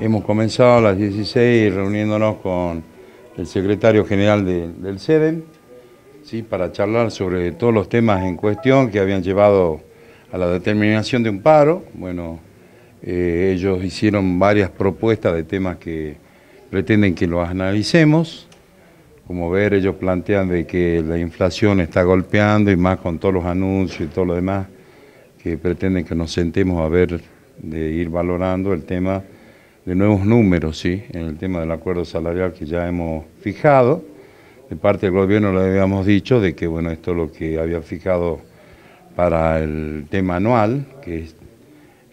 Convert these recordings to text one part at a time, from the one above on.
Hemos comenzado a las 16 reuniéndonos con el secretario general del SEDEN ¿sí? para charlar sobre todos los temas en cuestión que habían llevado a la determinación de un paro. Bueno, eh, ellos hicieron varias propuestas de temas que pretenden que los analicemos. Como ver, ellos plantean que la inflación está golpeando y más con todos los anuncios y todo lo demás, que pretenden que nos sentemos a ver, de ir valorando el tema de nuevos números, ¿sí? En el tema del acuerdo salarial que ya hemos fijado. De parte del gobierno le habíamos dicho de que, bueno, esto es lo que había fijado para el tema anual, que es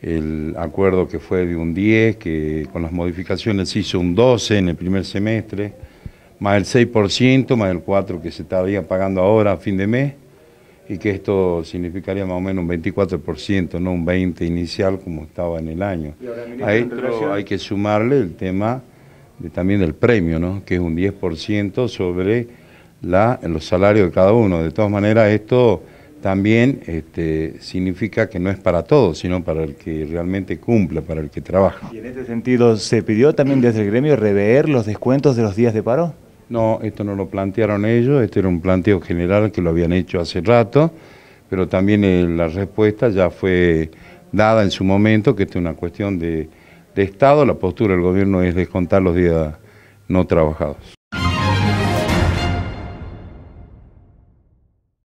el acuerdo que fue de un 10, que con las modificaciones se hizo un 12 en el primer semestre, más el 6%, más el 4% que se está pagando ahora a fin de mes y que esto significaría más o menos un 24%, no un 20% inicial como estaba en el año. A esto hay que sumarle el tema de, también del premio, ¿no? que es un 10% sobre la, los salarios de cada uno. De todas maneras, esto también este, significa que no es para todos, sino para el que realmente cumple, para el que trabaja. ¿Y en este sentido se pidió también desde el gremio rever los descuentos de los días de paro? No, esto no lo plantearon ellos, este era un planteo general que lo habían hecho hace rato, pero también eh, la respuesta ya fue dada en su momento, que esta es una cuestión de, de Estado, la postura del gobierno es descontar los días no trabajados.